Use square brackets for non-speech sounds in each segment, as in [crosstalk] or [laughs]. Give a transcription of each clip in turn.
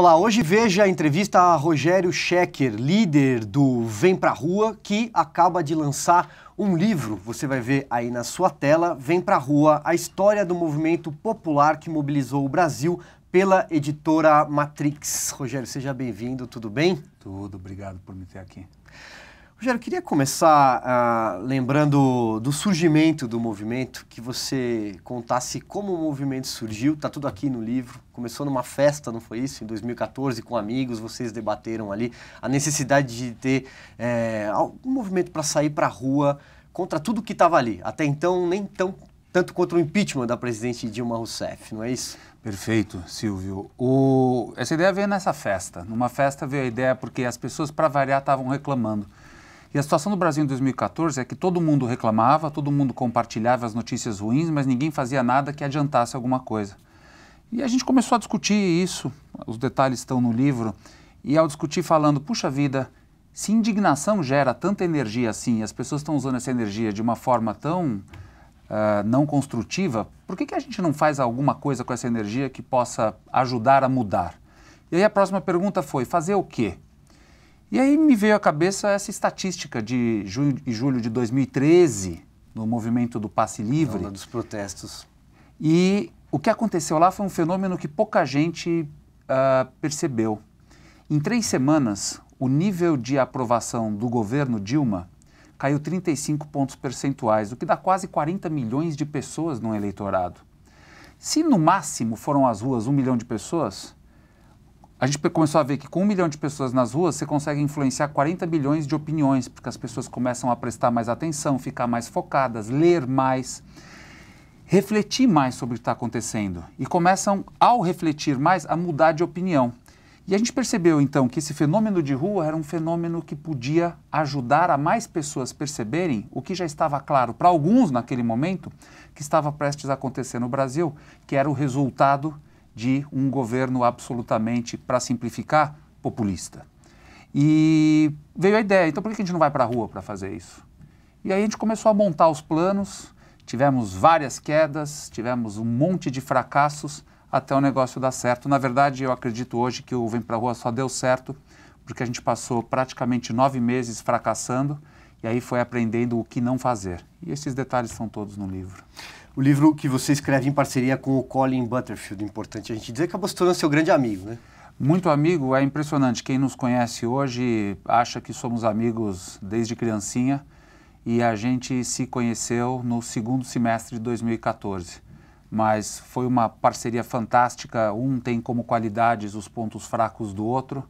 Olá, hoje veja a entrevista a Rogério Schecker, líder do Vem Pra Rua, que acaba de lançar um livro. Você vai ver aí na sua tela, Vem Pra Rua, a história do movimento popular que mobilizou o Brasil pela editora Matrix. Rogério, seja bem-vindo, tudo bem? Tudo, obrigado por me ter aqui. Rogério, queria começar ah, lembrando do surgimento do movimento, que você contasse como o movimento surgiu, está tudo aqui no livro. Começou numa festa, não foi isso? Em 2014, com amigos, vocês debateram ali a necessidade de ter é, um movimento para sair para a rua contra tudo que estava ali. Até então, nem tão, tanto contra o impeachment da presidente Dilma Rousseff, não é isso? Perfeito, Silvio. O... Essa ideia veio nessa festa. Numa festa veio a ideia porque as pessoas, para variar, estavam reclamando e a situação do Brasil em 2014 é que todo mundo reclamava, todo mundo compartilhava as notícias ruins, mas ninguém fazia nada que adiantasse alguma coisa. E a gente começou a discutir isso, os detalhes estão no livro, e ao discutir falando, puxa vida, se indignação gera tanta energia assim, as pessoas estão usando essa energia de uma forma tão uh, não construtiva, por que, que a gente não faz alguma coisa com essa energia que possa ajudar a mudar? E aí a próxima pergunta foi, fazer o quê? E aí me veio à cabeça essa estatística de junho e julho de 2013, no movimento do passe livre. dos protestos. E o que aconteceu lá foi um fenômeno que pouca gente uh, percebeu. Em três semanas, o nível de aprovação do governo Dilma caiu 35 pontos percentuais, o que dá quase 40 milhões de pessoas no eleitorado. Se no máximo foram às ruas um milhão de pessoas, a gente começou a ver que com um milhão de pessoas nas ruas, você consegue influenciar 40 bilhões de opiniões, porque as pessoas começam a prestar mais atenção, ficar mais focadas, ler mais, refletir mais sobre o que está acontecendo. E começam, ao refletir mais, a mudar de opinião. E a gente percebeu então que esse fenômeno de rua era um fenômeno que podia ajudar a mais pessoas perceberem o que já estava claro para alguns naquele momento que estava prestes a acontecer no Brasil, que era o resultado de um governo absolutamente, para simplificar, populista. E veio a ideia, então por que a gente não vai para a rua para fazer isso? E aí a gente começou a montar os planos, tivemos várias quedas, tivemos um monte de fracassos até o negócio dar certo. Na verdade, eu acredito hoje que o Vem para a Rua só deu certo porque a gente passou praticamente nove meses fracassando e aí foi aprendendo o que não fazer. E esses detalhes são todos no livro o livro que você escreve em parceria com o Colin Butterfield, importante a gente dizer, acabou se tornando seu grande amigo, né? Muito amigo, é impressionante. Quem nos conhece hoje acha que somos amigos desde criancinha e a gente se conheceu no segundo semestre de 2014. Mas foi uma parceria fantástica, um tem como qualidades os pontos fracos do outro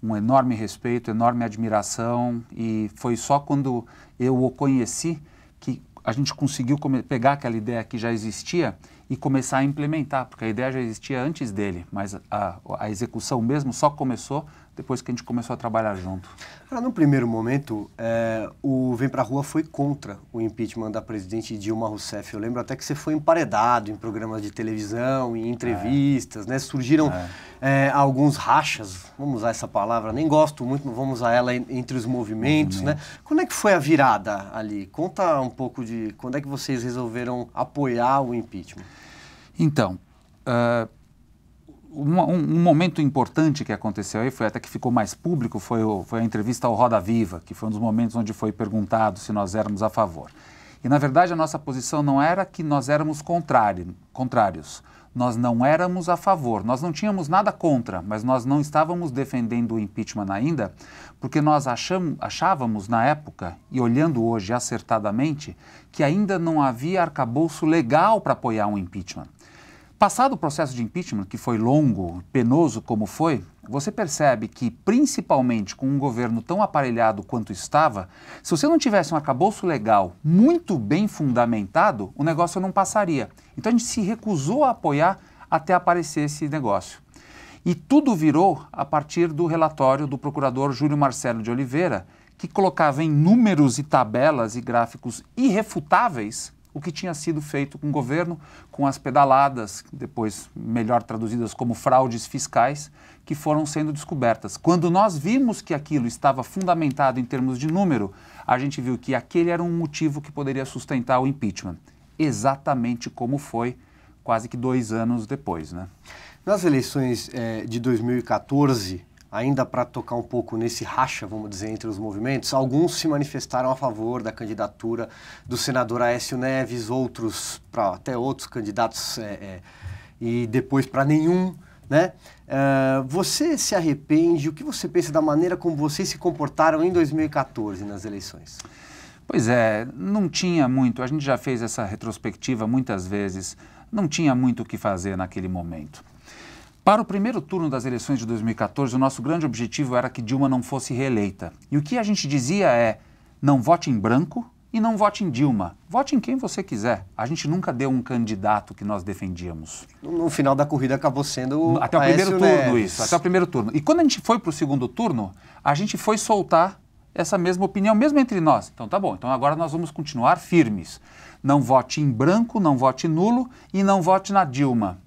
um enorme respeito, enorme admiração e foi só quando eu o conheci que a gente conseguiu pegar aquela ideia que já existia e começar a implementar, porque a ideia já existia antes dele, mas a, a execução mesmo só começou depois que a gente começou a trabalhar junto? no primeiro momento, é, o Vem Pra Rua foi contra o impeachment da presidente Dilma Rousseff. Eu lembro até que você foi emparedado em programas de televisão, em entrevistas, é. né? Surgiram é. é. alguns rachas, vamos usar essa palavra, nem gosto muito, mas vamos usar ela entre os movimentos, né? Quando é que foi a virada ali? Conta um pouco de quando é que vocês resolveram apoiar o impeachment. Então, uh uma, um, um, momento importante que aconteceu aí, foi até que ficou mais público, foi, o, foi a entrevista ao Roda Viva, que foi um dos momentos onde foi perguntado se nós éramos a favor. E, na verdade, a nossa posição não era que nós éramos contrário, contrários. Nós não éramos a favor, nós não tínhamos nada contra, mas nós não estávamos defendendo o impeachment ainda, porque nós acham, achávamos na época, e olhando hoje acertadamente, que ainda não havia arcabouço legal para apoiar um impeachment. Passado o processo de impeachment, que foi longo, penoso como foi, você percebe que, principalmente com um governo tão aparelhado quanto estava, se você não tivesse um arcabouço legal muito bem fundamentado, o negócio não passaria. Então a gente se recusou a apoiar até aparecer esse negócio. E tudo virou a partir do relatório do procurador Júlio Marcelo de Oliveira, que colocava em números e tabelas e gráficos irrefutáveis o que tinha sido feito com o governo, com as pedaladas, depois melhor traduzidas como fraudes fiscais, que foram sendo descobertas. Quando nós vimos que aquilo estava fundamentado em termos de número, a gente viu que aquele era um motivo que poderia sustentar o impeachment. Exatamente como foi quase que dois anos depois. Né? Nas eleições é, de 2014, ainda para tocar um pouco nesse racha, vamos dizer, entre os movimentos, alguns se manifestaram a favor da candidatura do senador Aécio Neves, outros para até outros candidatos é, é, e depois para nenhum, né? Uh, você se arrepende? O que você pensa da maneira como vocês se comportaram em 2014 nas eleições? Pois é, não tinha muito. A gente já fez essa retrospectiva muitas vezes. Não tinha muito o que fazer naquele momento. Para o primeiro turno das eleições de 2014, o nosso grande objetivo era que Dilma não fosse reeleita. E o que a gente dizia é: não vote em branco e não vote em Dilma. Vote em quem você quiser. A gente nunca deu um candidato que nós defendíamos. No final da corrida acabou sendo até o Aécio primeiro turno Neves. isso, até o primeiro turno. E quando a gente foi para o segundo turno, a gente foi soltar essa mesma opinião, mesmo entre nós. Então tá bom, então agora nós vamos continuar firmes. Não vote em branco, não vote nulo e não vote na Dilma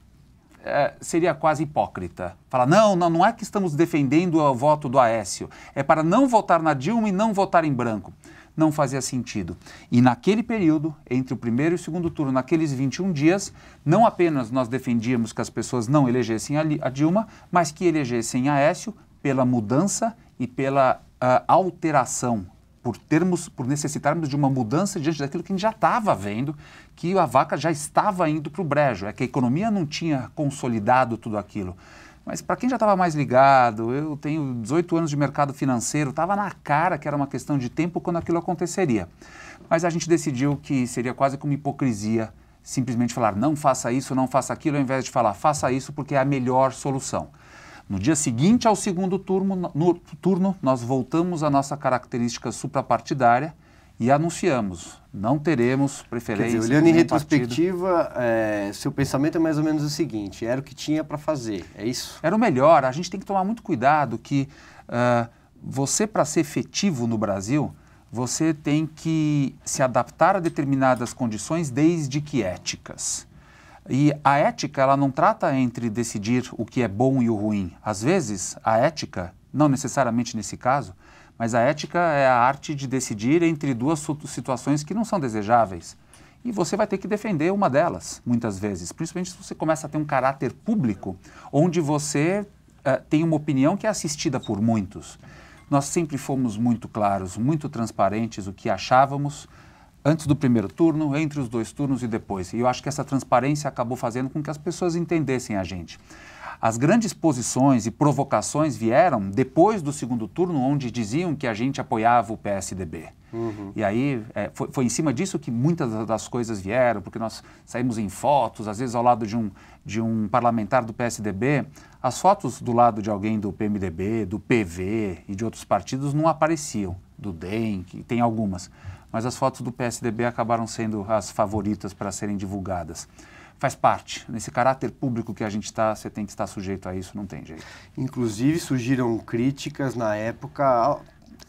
é, seria quase hipócrita. Falar, não, não, não é que estamos defendendo o voto do Aécio, é para não votar na Dilma e não votar em branco. Não fazia sentido. E naquele período, entre o primeiro e o segundo turno, naqueles 21 dias, não apenas nós defendíamos que as pessoas não elegessem a Dilma, mas que elegessem Aécio pela mudança e pela uh, alteração por termos, por necessitarmos de uma mudança diante daquilo que a gente já estava vendo, que a vaca já estava indo para o brejo, é que a economia não tinha consolidado tudo aquilo. Mas para quem já estava mais ligado, eu tenho 18 anos de mercado financeiro, estava na cara que era uma questão de tempo quando aquilo aconteceria. Mas a gente decidiu que seria quase como hipocrisia simplesmente falar não faça isso, não faça aquilo, ao invés de falar faça isso porque é a melhor solução. No dia seguinte ao segundo turno, no turno, nós voltamos à nossa característica suprapartidária e anunciamos, não teremos preferência. Quer dizer, olhando em retrospectiva, é, seu pensamento é mais ou menos o seguinte: era o que tinha para fazer, é isso? Era o melhor. A gente tem que tomar muito cuidado que uh, você, para ser efetivo no Brasil, você tem que se adaptar a determinadas condições, desde que éticas. E a ética, ela não trata entre decidir o que é bom e o ruim. Às vezes, a ética, não necessariamente nesse caso, mas a ética é a arte de decidir entre duas situações que não são desejáveis. E você vai ter que defender uma delas, muitas vezes, principalmente se você começa a ter um caráter público, onde você uh, tem uma opinião que é assistida por muitos. Nós sempre fomos muito claros, muito transparentes o que achávamos, antes do primeiro turno, entre os dois turnos e depois. E eu acho que essa transparência acabou fazendo com que as pessoas entendessem a gente. As grandes posições e provocações vieram depois do segundo turno, onde diziam que a gente apoiava o PSDB. Uhum. E aí é, foi, foi, em cima disso que muitas das coisas vieram, porque nós saímos em fotos, às vezes ao lado de um, de um parlamentar do PSDB. As fotos do lado de alguém do PMDB, do PV e de outros partidos não apareciam, do DEM, que tem algumas mas as fotos do PSDB acabaram sendo as favoritas para serem divulgadas faz parte. Nesse caráter público que a gente está, você tem que estar sujeito a isso, não tem jeito. Inclusive, surgiram críticas na época,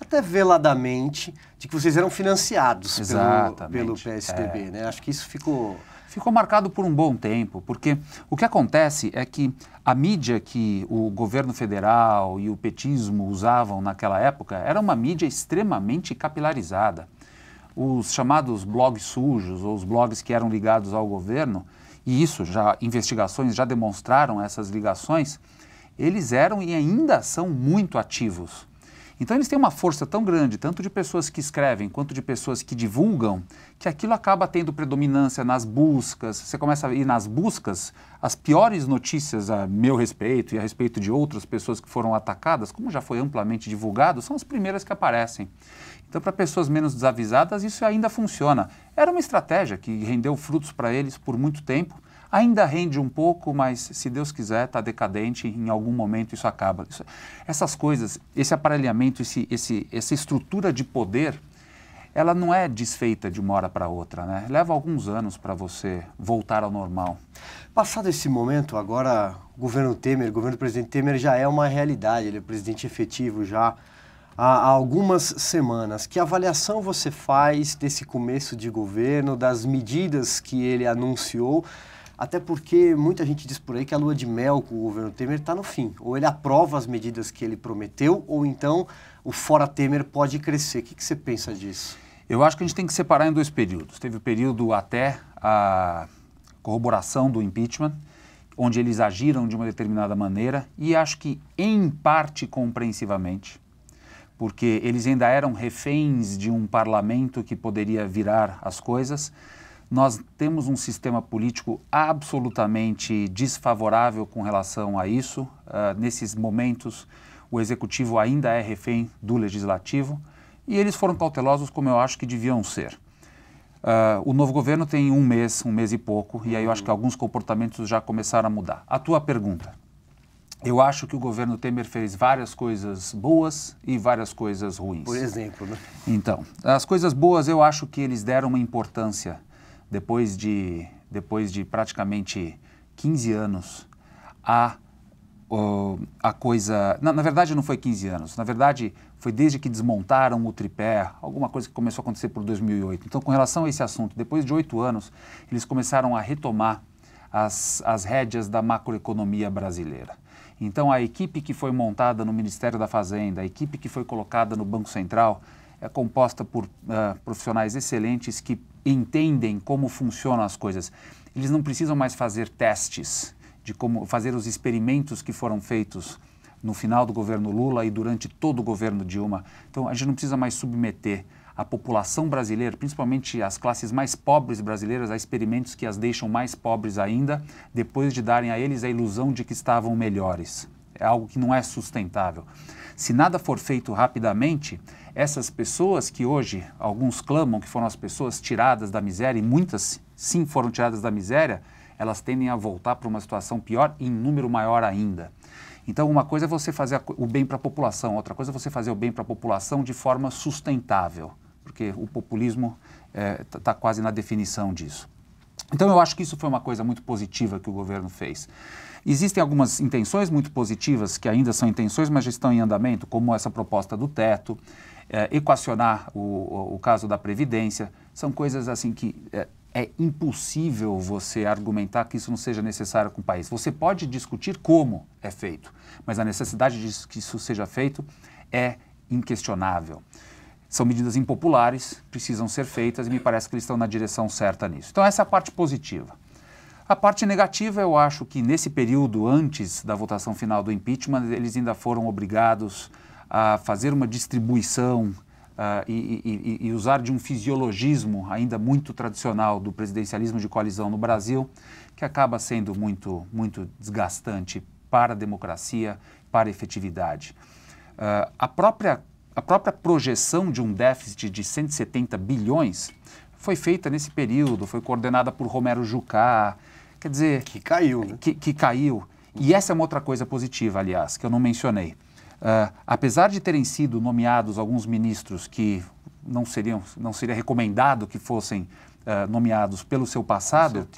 até veladamente, de que vocês eram financiados Exatamente. pelo, pelo PSDB, é. né? Acho que isso ficou. Ficou marcado por um bom tempo, porque o que acontece é que a mídia que o governo federal e o petismo usavam naquela época era uma mídia extremamente capilarizada os chamados blogs sujos, ou os blogs que eram ligados ao governo, e isso já investigações já demonstraram essas ligações, eles eram e ainda são muito ativos. Então eles têm uma força tão grande, tanto de pessoas que escrevem quanto de pessoas que divulgam, que aquilo acaba tendo predominância nas buscas. Você começa a ir nas buscas, as piores notícias a meu respeito e a respeito de outras pessoas que foram atacadas, como já foi amplamente divulgado, são as primeiras que aparecem. Então, para pessoas menos desavisadas, isso ainda funciona. Era uma estratégia que rendeu frutos para eles por muito tempo. Ainda rende um pouco, mas se Deus quiser, está decadente, em algum momento isso acaba. Isso, essas coisas, esse aparelhamento, esse, esse, essa estrutura de poder, ela não é desfeita de uma hora para outra, né? Leva alguns anos para você voltar ao normal. Passado esse momento, agora o governo Temer, o governo do presidente Temer já é uma realidade, ele é presidente efetivo já há algumas semanas. Que avaliação você faz desse começo de governo, das medidas que ele anunciou? Até porque muita gente diz por aí que a lua de mel com o governo Temer está no fim. Ou ele aprova as medidas que ele prometeu, ou então o fora Temer pode crescer. O que, que você pensa disso? Eu acho que a gente tem que separar em dois períodos. Teve o período até a corroboração do impeachment, onde eles agiram de uma determinada maneira, e acho que, em parte, compreensivamente, porque eles ainda eram reféns de um parlamento que poderia virar as coisas. Nós temos um sistema político absolutamente desfavorável com relação a isso. Uh, nesses momentos, o executivo ainda é refém do legislativo e eles foram cautelosos, como eu acho que deviam ser. Uh, o novo governo tem um mês, um mês e pouco, e aí eu acho que alguns comportamentos já começaram a mudar. A tua pergunta. Eu acho que o governo Temer fez várias coisas boas e várias coisas ruins. Por exemplo, né? Então, as coisas boas eu acho que eles deram uma importância depois de, depois de praticamente 15 anos, a, a coisa. Na, na, verdade, não foi 15 anos, na verdade, foi desde que desmontaram o tripé, alguma coisa que começou a acontecer por 2008. Então, com relação a esse assunto, depois de oito anos, eles começaram a retomar as, as rédeas da macroeconomia brasileira. Então, a equipe que foi montada no Ministério da Fazenda, a equipe que foi colocada no Banco Central, é composta por uh, profissionais excelentes que entendem como funcionam as coisas. Eles não precisam mais fazer testes de como fazer os experimentos que foram feitos no final do governo Lula e durante todo o governo Dilma. Então a gente não precisa mais submeter a população brasileira, principalmente as classes mais pobres brasileiras, a experimentos que as deixam mais pobres ainda, depois de darem a eles a ilusão de que estavam melhores. É algo que não é sustentável. Se nada for feito rapidamente, essas pessoas que hoje alguns clamam que foram as pessoas tiradas da miséria, e muitas sim foram tiradas da miséria, elas tendem a voltar para uma situação pior em número maior ainda. Então, uma coisa é você fazer o bem para a população, outra coisa é você fazer o bem para a população de forma sustentável, porque o populismo está é, tá, tá quase na definição disso. Então, eu acho que isso foi uma coisa muito positiva que o governo fez. Existem algumas intenções muito positivas, que ainda são intenções, mas já estão em andamento, como essa proposta do teto, é, equacionar o, o, caso da Previdência. São coisas assim que é, é impossível você argumentar que isso não seja necessário com o país. Você pode discutir como é feito, mas a necessidade de que isso seja feito é inquestionável são medidas impopulares, precisam ser feitas e me parece que eles estão na direção certa nisso. Então, essa é a parte positiva. A parte negativa, eu acho que nesse período antes da votação final do impeachment, eles ainda foram obrigados a fazer uma distribuição Uh, e, e, e, usar de um fisiologismo ainda muito tradicional do presidencialismo de coalizão no Brasil, que acaba sendo muito, muito desgastante para a democracia, para a efetividade. Uh, a, própria, a própria projeção de um déficit de 170 bilhões foi feita nesse período, foi coordenada por Romero Jucá, Quer dizer. Que caiu, né? Que, que caiu. E essa é uma outra coisa positiva, aliás, que eu não mencionei. Uh, apesar de terem sido nomeados alguns ministros que não seriam, não seria recomendado que fossem uh, nomeados pelo seu passado,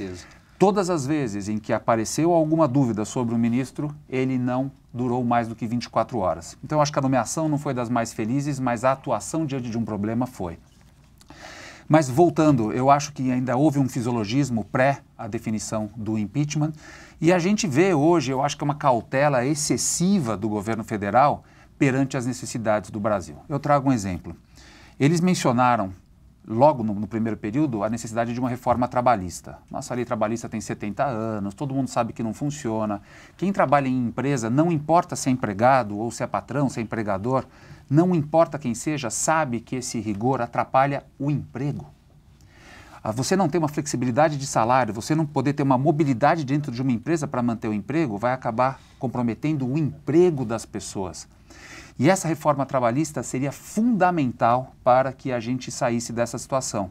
todas as vezes em que apareceu alguma dúvida sobre o ministro, ele não durou mais do que 24 horas. Então, acho que a nomeação não foi das mais felizes, mas a atuação diante de um problema foi. Mas voltando, eu acho que ainda houve um fisiologismo pré a definição do impeachment. E a gente vê hoje, eu acho que é uma cautela excessiva do governo federal perante as necessidades do Brasil. Eu trago um exemplo. Eles mencionaram logo no, no, primeiro período, a necessidade de uma reforma trabalhista. Nossa lei trabalhista tem 70 anos, todo mundo sabe que não funciona. Quem trabalha em empresa, não importa se é empregado ou se é patrão, se é empregador, não importa quem seja, sabe que esse rigor atrapalha o emprego. Ah, você não ter uma flexibilidade de salário, você não poder ter uma mobilidade dentro de uma empresa para manter o emprego, vai acabar comprometendo o emprego das pessoas. E essa reforma trabalhista seria fundamental para que a gente saísse dessa situação.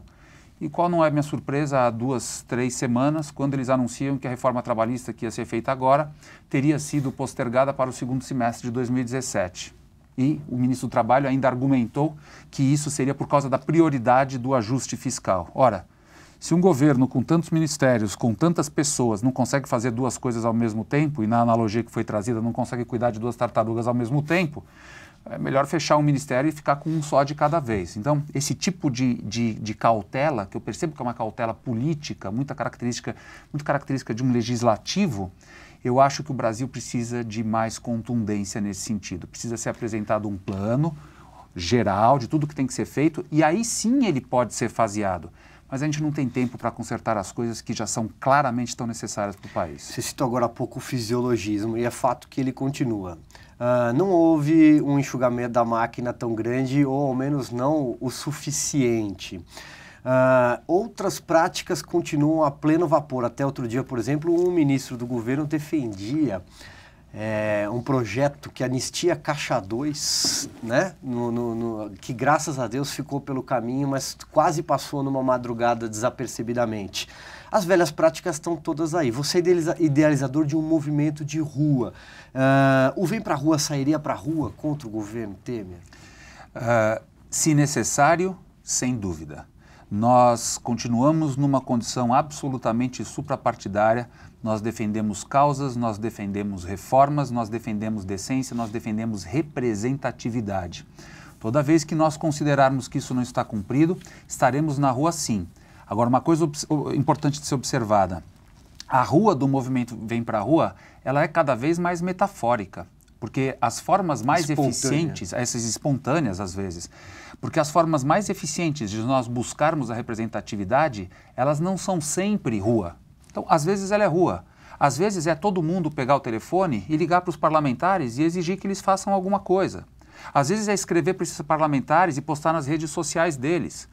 E qual não é minha surpresa há duas, três semanas, quando eles anunciam que a reforma trabalhista que ia ser feita agora teria sido postergada para o segundo semestre de 2017. E o ministro do Trabalho ainda argumentou que isso seria por causa da prioridade do ajuste fiscal. Ora, se um governo com tantos ministérios, com tantas pessoas, não consegue fazer duas coisas ao mesmo tempo, e na analogia que foi trazida, não consegue cuidar de duas tartarugas ao mesmo tempo, é melhor fechar um ministério e ficar com um só de cada vez. Então, esse tipo de, de, de, cautela, que eu percebo que é uma cautela política, muita característica, muito característica de um legislativo, eu acho que o Brasil precisa de mais contundência nesse sentido. Precisa ser apresentado um plano geral de tudo que tem que ser feito, e aí sim ele pode ser faseado mas a gente não tem tempo para consertar as coisas que já são claramente tão necessárias para o país. Você citou agora há pouco o fisiologismo, e é fato que ele continua. Uh, não houve um enxugamento da máquina tão grande, ou ao menos não o suficiente. Uh, outras práticas continuam a pleno vapor. Até outro dia, por exemplo, um ministro do governo defendia é, um projeto que anistia Caixa 2, né? No, no, no, que graças a Deus ficou pelo caminho, mas quase passou numa madrugada desapercebidamente. As velhas práticas estão todas aí. Você é idealizador de um movimento de rua. Uh, o Vem para a Rua sairia para a rua contra o governo Temer? Uh, se necessário, sem dúvida. Nós continuamos numa condição absolutamente suprapartidária nós defendemos causas, nós defendemos reformas, nós defendemos decência, nós defendemos representatividade. Toda vez que nós considerarmos que isso não está cumprido, estaremos na rua sim. Agora, uma coisa importante de ser observada: a rua do movimento Vem para a Rua ela é cada vez mais metafórica porque as formas mais eficientes, essas espontâneas às vezes, porque as formas mais eficientes de nós buscarmos a representatividade, elas não são sempre rua. Então, às vezes ela é rua. Às vezes é todo mundo pegar o telefone e ligar para os parlamentares e exigir que eles façam alguma coisa. Às vezes é escrever para esses parlamentares e postar nas redes sociais deles.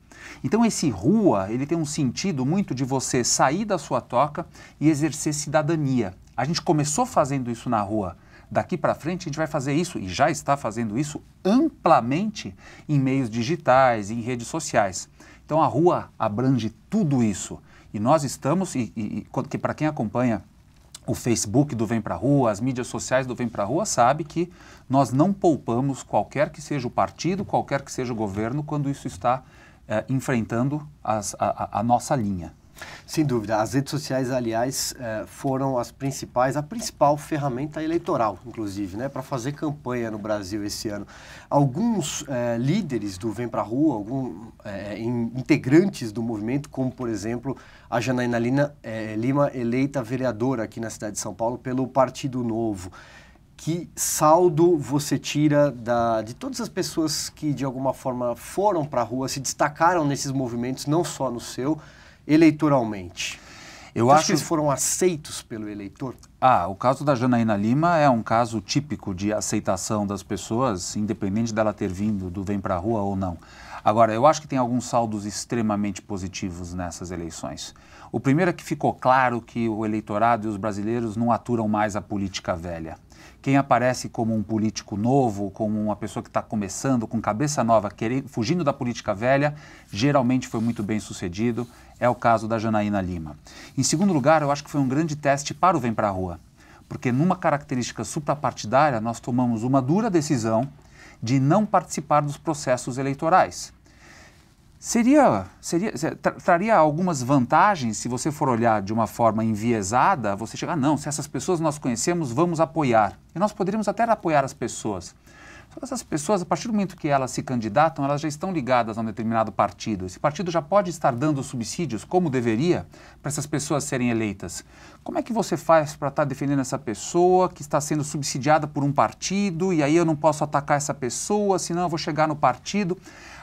Então esse rua, ele tem um sentido muito de você sair da sua toca e exercer cidadania. A gente começou fazendo isso na rua. Daqui para frente a gente vai fazer isso e já está fazendo isso amplamente em meios digitais, em redes sociais. Então a rua abrange tudo isso. E nós estamos, e, e, e para quem acompanha o Facebook do Vem Pra Rua, as mídias sociais do Vem Pra Rua, sabe que nós não poupamos qualquer que seja o partido, qualquer que seja o governo, quando isso está eh, enfrentando as, a, a nossa linha. Sem dúvida. As redes sociais, aliás, eh, foram as principais, a principal ferramenta eleitoral, inclusive, né, para fazer campanha no Brasil esse ano. Alguns é, líderes do Vem Pra Rua, alguns eh, é, integrantes do movimento, como, por exemplo, a Janaína Lina, é, Lima, eleita vereadora aqui na cidade de São Paulo pelo Partido Novo que saldo você tira da, de todas as pessoas que de alguma forma foram para a rua, se destacaram nesses movimentos, não só no seu, eleitoralmente? Eu acho que eles foram aceitos pelo eleitor? Ah, o caso da Janaína Lima é um caso típico de aceitação das pessoas, independente dela ter vindo do Vem para a Rua ou não. Agora, eu acho que tem alguns saldos extremamente positivos nessas eleições. O primeiro é que ficou claro que o eleitorado e os brasileiros não aturam mais a política velha. Quem aparece como um político novo, como uma pessoa que está começando, com cabeça nova, querendo, fugindo da política velha, geralmente foi muito bem sucedido é o caso da Janaína Lima. Em segundo lugar, eu acho que foi um grande teste para o Vem Pra Rua, porque numa característica suprapartidária nós tomamos uma dura decisão de não participar dos processos eleitorais. Seria, seria traria algumas vantagens se você for olhar de uma forma enviesada, você chegar, ah, não, se essas pessoas nós conhecemos, vamos apoiar. E nós poderíamos até apoiar as pessoas essas pessoas, a partir do momento que elas se candidatam, elas já estão ligadas a um determinado partido. Esse partido já pode estar dando subsídios, como deveria, para essas pessoas serem eleitas. Como é que você faz para estar tá defendendo essa pessoa que está sendo subsidiada por um partido e aí eu não posso atacar essa pessoa, senão eu vou chegar no partido?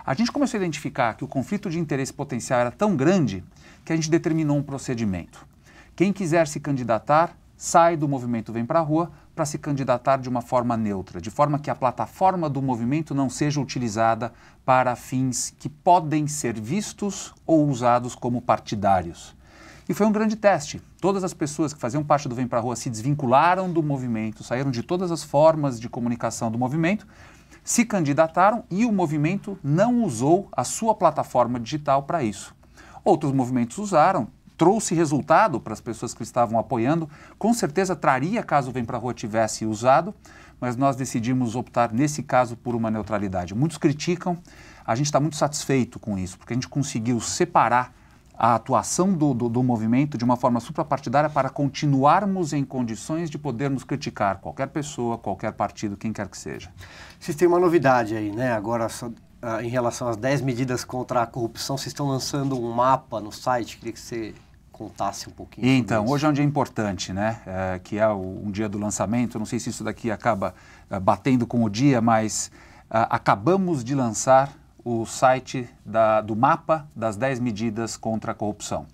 A gente começou a identificar que o conflito de interesse potencial era tão grande que a gente determinou um procedimento. Quem quiser se candidatar, sai do movimento Vem para a Rua para se candidatar de uma forma neutra, de forma que a plataforma do movimento não seja utilizada para fins que podem ser vistos ou usados como partidários. E foi um grande teste. Todas as pessoas que faziam parte do Vem a Rua se desvincularam do movimento, saíram de todas as formas de comunicação do movimento, se candidataram e o movimento não usou a sua plataforma digital para isso. Outros movimentos usaram, trouxe resultado para as pessoas que estavam apoiando, com certeza traria caso Vem para a Rua tivesse usado, mas nós decidimos optar nesse caso por uma neutralidade. Muitos criticam, a gente está muito satisfeito com isso, porque a gente conseguiu separar a atuação do, do, do, movimento de uma forma suprapartidária para continuarmos em condições de podermos criticar qualquer pessoa, qualquer partido, quem quer que seja. Vocês têm uma novidade aí, né? Agora, só, ah, em relação às 10 medidas contra a corrupção, vocês estão lançando um mapa no site. Queria que você contasse um pouquinho. Então, hoje é um dia importante, né? É, que é o, um dia do lançamento. Não sei se isso daqui acaba é, batendo com o dia, mas é, acabamos de lançar o site da, do mapa das 10 medidas contra a corrupção.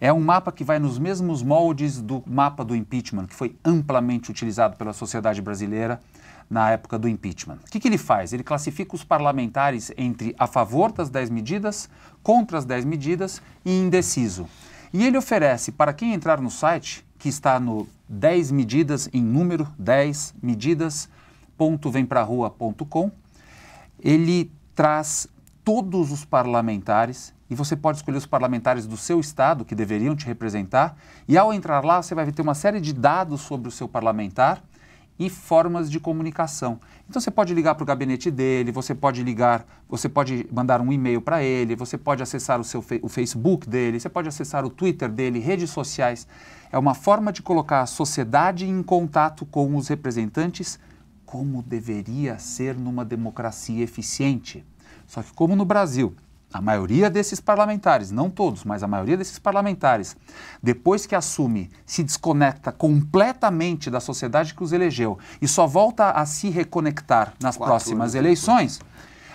É um mapa que vai nos mesmos moldes do mapa do impeachment, que foi amplamente utilizado pela sociedade brasileira na época do impeachment. O que, que, ele faz? Ele classifica os parlamentares entre a favor das 10 medidas, contra as 10 medidas e indeciso. E ele oferece para quem entrar no site, que está no 10 medidas em número 10 medidas.vempraRua.com, ele traz todos os parlamentares e você pode escolher os parlamentares do seu estado que deveriam te representar. E ao entrar lá, você vai ter uma série de dados sobre o seu parlamentar e formas de comunicação. Então você pode ligar para o gabinete dele, você pode ligar, você pode mandar um e-mail para ele, você pode acessar o, seu, o Facebook dele, você pode acessar o Twitter dele, redes sociais. É uma forma de colocar a sociedade em contato com os representantes, como deveria ser numa democracia eficiente. Só que como no Brasil, a maioria desses parlamentares, não todos, mas a maioria desses parlamentares, depois que assume, se desconecta completamente da sociedade que os elegeu e só volta a se reconectar nas Quatro próximas eleições,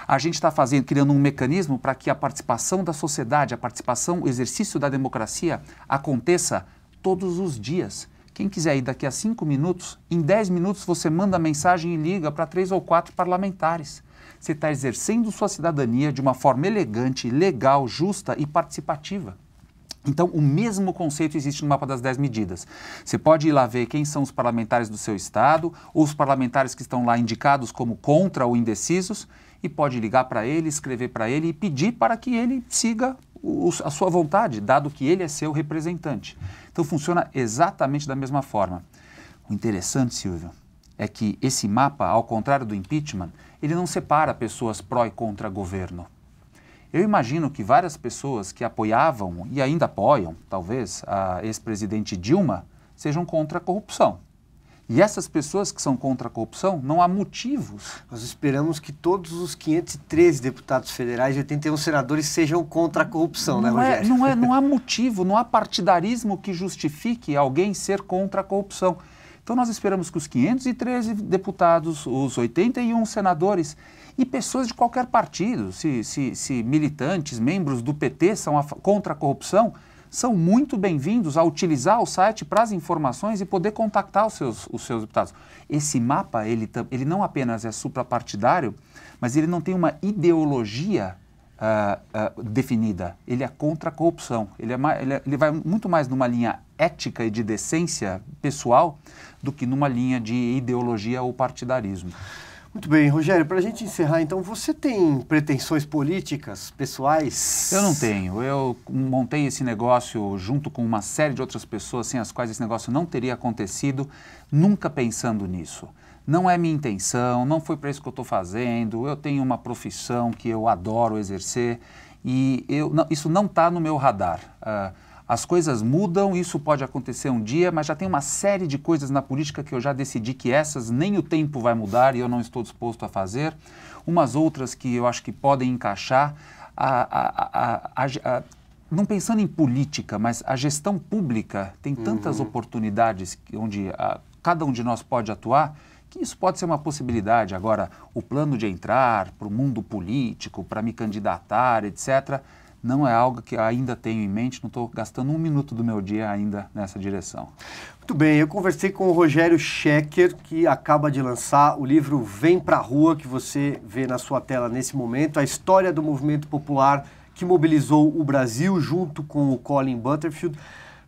a gente está fazendo, criando um mecanismo para que a participação da sociedade, a participação, o exercício da democracia aconteça todos os dias. Quem quiser ir daqui a cinco minutos, em dez minutos você manda mensagem e liga para três ou quatro parlamentares você está exercendo sua cidadania de uma forma elegante, legal, justa e participativa. Então, o mesmo conceito existe no mapa das 10 medidas. Você pode ir lá ver quem são os parlamentares do seu estado, ou os parlamentares que estão lá indicados como contra ou indecisos, e pode ligar para ele, escrever para ele e pedir para que ele siga o, a sua vontade, dado que ele é seu representante. Então, funciona exatamente da mesma forma. O interessante, Silvio, é que esse mapa, ao contrário do impeachment, ele não separa pessoas pró e contra governo. Eu imagino que várias pessoas que apoiavam e ainda apoiam, talvez, a ex-presidente Dilma sejam contra a corrupção. E essas pessoas que são contra a corrupção, não há motivos. Nós esperamos que todos os 513 deputados federais e 81 senadores sejam contra a corrupção, né, não né, Rogério? É, não, é, não há [laughs] motivo, não há partidarismo que justifique alguém ser contra a corrupção. Então nós esperamos que os 513 deputados, os 81 senadores e pessoas de qualquer partido, se, se, se militantes, membros do PT são a, contra a corrupção, são muito bem-vindos a utilizar o site para as informações e poder contactar os seus, os seus deputados. Esse mapa, ele, ele não apenas é suprapartidário, mas ele não tem uma ideologia uh, definida, ele é contra a corrupção. Ele, é mais, ele, é, ele, vai muito mais numa linha ética e de decência pessoal do que numa linha de ideologia ou partidarismo. Muito bem, Rogério, para a gente encerrar, então, você tem pretensões políticas, pessoais? Eu não tenho. Eu montei esse negócio junto com uma série de outras pessoas sem as quais esse negócio não teria acontecido, nunca pensando nisso não é minha intenção, não foi para isso que eu estou fazendo, eu tenho uma profissão que eu adoro exercer e eu, não, isso não está no meu radar. Uh, as coisas mudam, isso pode acontecer um dia, mas já tem uma série de coisas na política que eu já decidi que essas nem o tempo vai mudar e eu não estou disposto a fazer. Umas outras que eu acho que podem encaixar. A, a, a, não pensando em política, mas a gestão pública tem tantas uhum. oportunidades onde ah, cada um de nós pode atuar que isso pode ser uma possibilidade. Agora, o plano de entrar para o mundo político, para me candidatar, etc., não é algo que ainda tenho em mente, não estou gastando um minuto do meu dia ainda nessa direção. Muito bem, eu conversei com o Rogério Schecker, que acaba de lançar o livro Vem Pra Rua, que você vê na sua tela nesse momento, a história do movimento popular que mobilizou o Brasil junto com o Colin Butterfield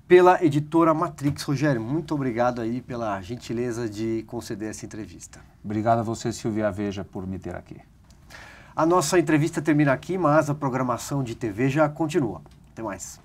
pela editora Matrix. Rogério, muito obrigado aí pela gentileza de conceder essa entrevista. Obrigado a você, Silvia Veja, por me ter aqui. A nossa entrevista termina aqui, mas a programação de TV já continua. Até mais.